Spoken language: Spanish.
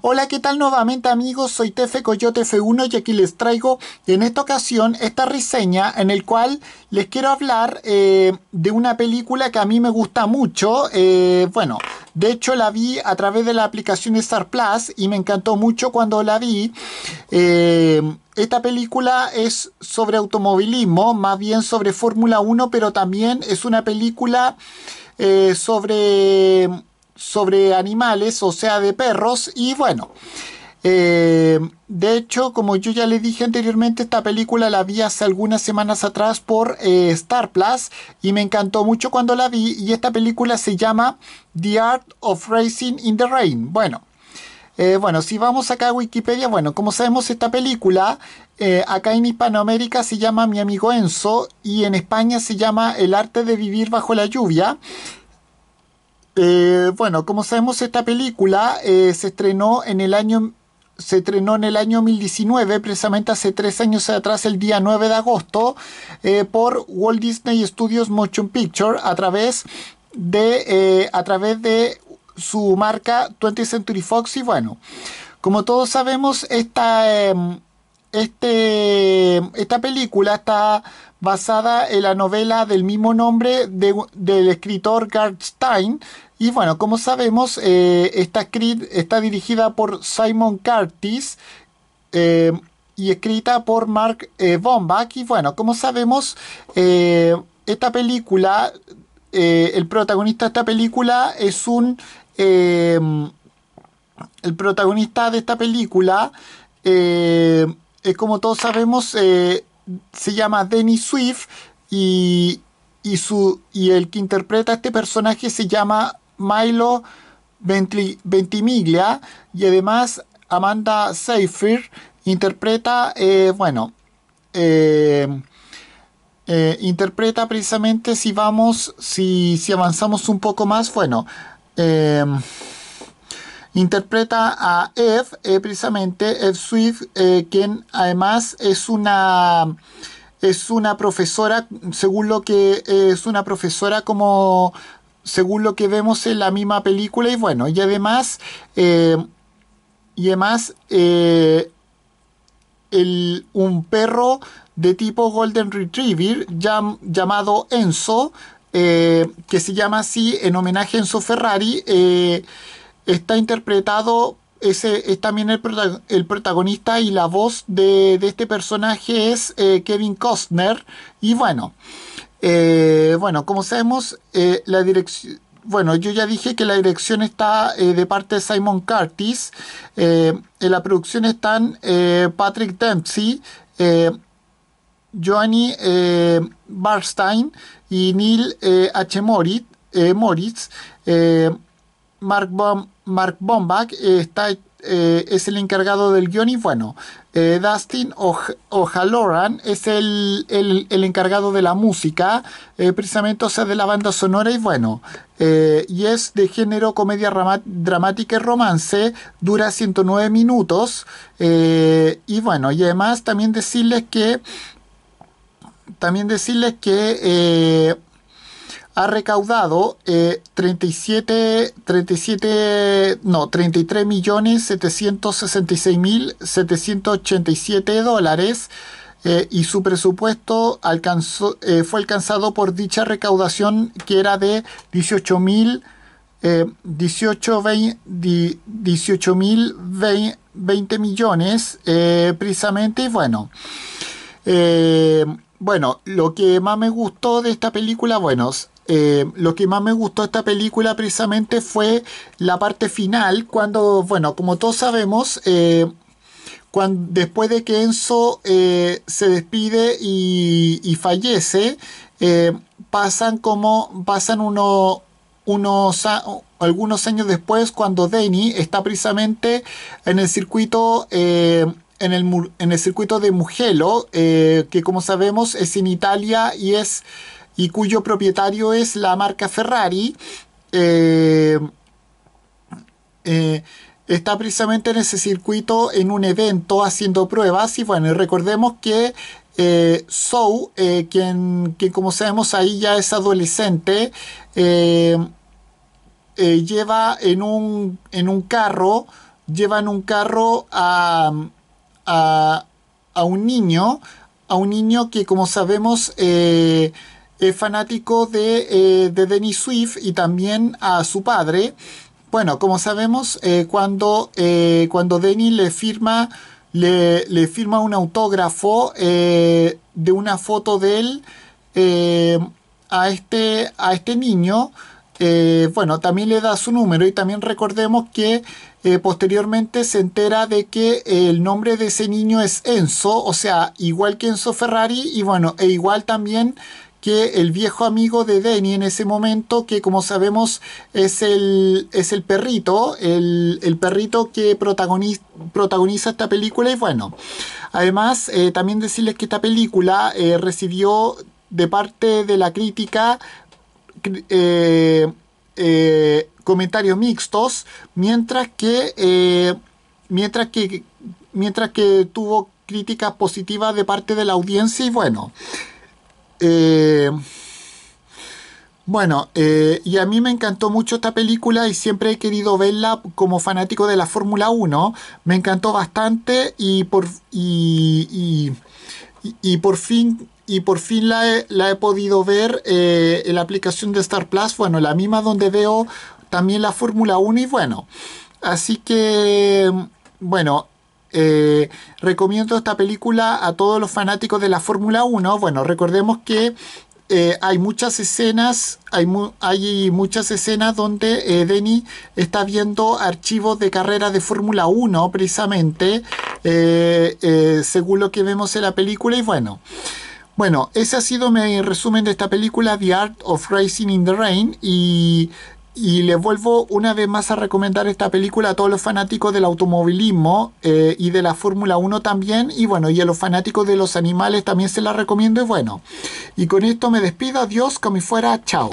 Hola, ¿qué tal nuevamente amigos? Soy Tefe Coyote F1 y aquí les traigo en esta ocasión esta reseña en el cual les quiero hablar eh, de una película que a mí me gusta mucho. Eh, bueno, de hecho la vi a través de la aplicación Star Plus y me encantó mucho cuando la vi. Eh, esta película es sobre automovilismo, más bien sobre Fórmula 1, pero también es una película sobre sobre animales, o sea, de perros, y bueno. Eh, de hecho, como yo ya le dije anteriormente, esta película la vi hace algunas semanas atrás por eh, Star Plus y me encantó mucho cuando la vi y esta película se llama The Art of Racing in the Rain. Bueno, eh, bueno, si vamos acá a Wikipedia, bueno, como sabemos esta película acá en Hispanoamérica se llama Mi amigo Enzo y en España se llama El arte de vivir bajo la lluvia eh, bueno, como sabemos, esta película eh, se estrenó en el año se estrenó en el año 2019, precisamente hace tres años atrás, el día 9 de agosto, eh, por Walt Disney Studios Motion Picture a través de, a través de su marca 20th Century Fox. Y bueno, como todos sabemos, esta, em, este, esta película está basada en la novela del mismo nombre del escritor Garth Stein, y bueno, como sabemos, esta eh, esta está dirigida por Simon Curtis eh, y escrita por Mark eh, Bombach. Y bueno, como sabemos, esta película, el protagonista de esta película es un... el protagonista de esta película, es como todos sabemos, se llama Denis Swift y, su, y el que interpreta este personaje se llama Milo Ventimiglia y además Amanda Seyfried interpreta, eh, bueno, eh, eh, interpreta precisamente si vamos, si, si, avanzamos un poco más, bueno, interpreta a Eve, precisamente Eve Swift, quien además es una es una profesora, según lo que es una profesora como según lo que vemos en la misma película y bueno, y además, eh, y además eh, el, un perro de tipo Golden Retriever llamado Enzo, eh, que se llama así en homenaje a Enzo Ferrari, está interpretado ese es también el, protagonista y la voz de, este personaje es Kevin Costner. Y bueno, eh, bueno, como sabemos, eh, la dirección... Bueno, yo ya dije que la dirección está eh, de parte de Simon Curtis. en la producción están Patrick Dempsey, Joanny Barstein y Neil H. Moritz. Mark, Mark Bombach está eh, es el encargado del guión y bueno, eh, Dustin O'Halloran es el, encargado de la música, eh, precisamente, o sea, de la banda sonora y bueno, y es de género comedia dramática y romance, dura 109 minutos y bueno, y además también decirles que también decirles que ha recaudado eh, 37, 37, no, 33 millones 766 mil 787 dólares eh, y su presupuesto alcanzó, eh, fue alcanzado por dicha recaudación que era de 18 mil 18 20, 18 20, 20 millones eh, precisamente bueno eh, bueno, lo que más me gustó de esta película, bueno, eh, lo que más me gustó de esta película precisamente fue la parte final, cuando, bueno, como todos sabemos, eh, cuando, después de que Enzo eh, se despide y, fallece, pasan como, pasan unos unos, algunos años después cuando Danny está precisamente en el circuito... En el, en el, circuito de Mugello, que como sabemos es en Italia y es y cuyo propietario es la marca Ferrari, eh, eh, está precisamente en ese circuito, en un evento, haciendo pruebas. Y bueno, recordemos que eh, Sou, eh, quien, como sabemos ahí ya es adolescente, lleva en un, en un carro, lleva en un carro a, a, a un niño, a un niño que como sabemos es fanático de, eh, Denis Swift y también a su padre. Bueno, como sabemos, eh, cuando, eh, cuando Denis le firma, le, firma un autógrafo de una foto de él a, este, a este niño, bueno, también le da su número y también recordemos que posteriormente se entera de que el nombre de ese niño es Enzo, o sea, igual que Enzo Ferrari, y bueno, e igual también que el viejo amigo de Denny en ese momento, que como sabemos es el, es el perrito, el, perrito que protagoniza, esta película. Y bueno, además eh, también decirles que esta película eh, recibió de parte de la crítica... Eh, comentarios mixtos, mientras que, mientras que, mientras que tuvo críticas positivas de parte de la audiencia y bueno, eh, bueno, eh, y a mí me encantó mucho esta película y siempre he querido verla como fanático de la Fórmula 1. Me encantó bastante y por, y, por fin y por fin la he, podido ver eh, en la aplicación de Star Plus, bueno, la misma donde veo también la Fórmula 1 y bueno, así que, bueno, eh, recomiendo esta película a todos los fanáticos de la Fórmula 1. Bueno, recordemos que eh, hay muchas escenas, hay, muchas escenas donde eh, Denny está viendo archivos de carrera de Fórmula 1, precisamente, eh, según lo que vemos en la película. Y bueno, bueno, ese ha sido mi resumen de esta película, The Art of Racing in the Rain. Y y les vuelvo una vez más a recomendar esta película a todos los fanáticos del automovilismo eh, y de la Fórmula 1 también. Y bueno, y a los fanáticos de los animales también se la recomiendo. Y bueno, y con esto me despido. Adiós, como fuera. Chao.